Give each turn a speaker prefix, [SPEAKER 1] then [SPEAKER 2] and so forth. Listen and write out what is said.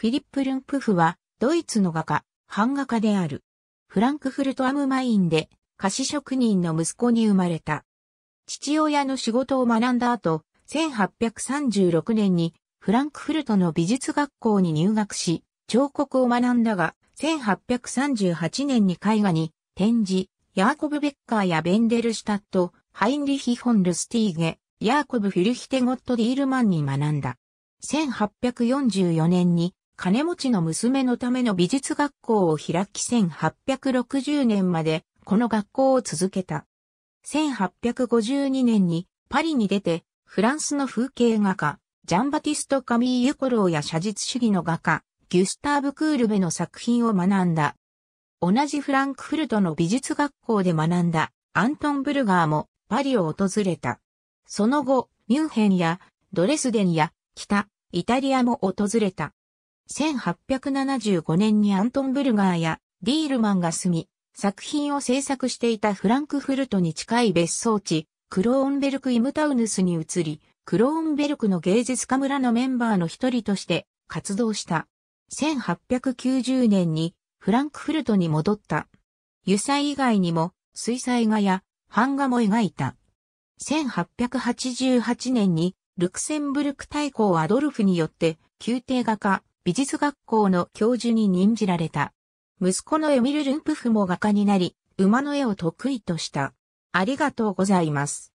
[SPEAKER 1] フィリップ・ルンプフは、ドイツの画家、版画家である。フランクフルト・アムマイン
[SPEAKER 2] で、菓子職人の息子に生まれた。父親の仕事を学んだ後、1836年にフランクフルトの美術学校に入学し、彫刻を学んだが、1838年に絵画に展示、ヤーコブ・ベッカーやベンデルシュタット、ハインリヒ・ホン・ルスティーゲ、ヤーコブ・フィルヒテゴット・ディールマンに学んだ。1844年に金持ちの娘のための美術学校を開き1860年までこの学校を続けた。1852年にパリに出てフランスの風景画家、ジャンバティスト・カミーユ・コローや写実主義の画家、ギュスターブ・クールベの作品を学んだ。同じフランクフルトの美術学校で学んだアントン・ブルガーもパリを訪れた。その後、ミュンヘンやドレスデンや北イタリアも訪れた。1875年にアントン・ブルガーやディールマンが住み、作品を制作していたフランクフルトに近い別荘地、クローンベルク・イムタウヌスに移り、クローンベルクの芸術家村のメンバーの一人として活動した。1890年にフランクフルトに戻った。油彩以外にも水彩画や版画も描いた。1888年にルクセンブルク大公アドルフによって宮廷画家美術学校の教授に任じられた。息子のエミル・ルンプフも画家になり、馬の絵
[SPEAKER 1] を得意とした。ありがとうございます。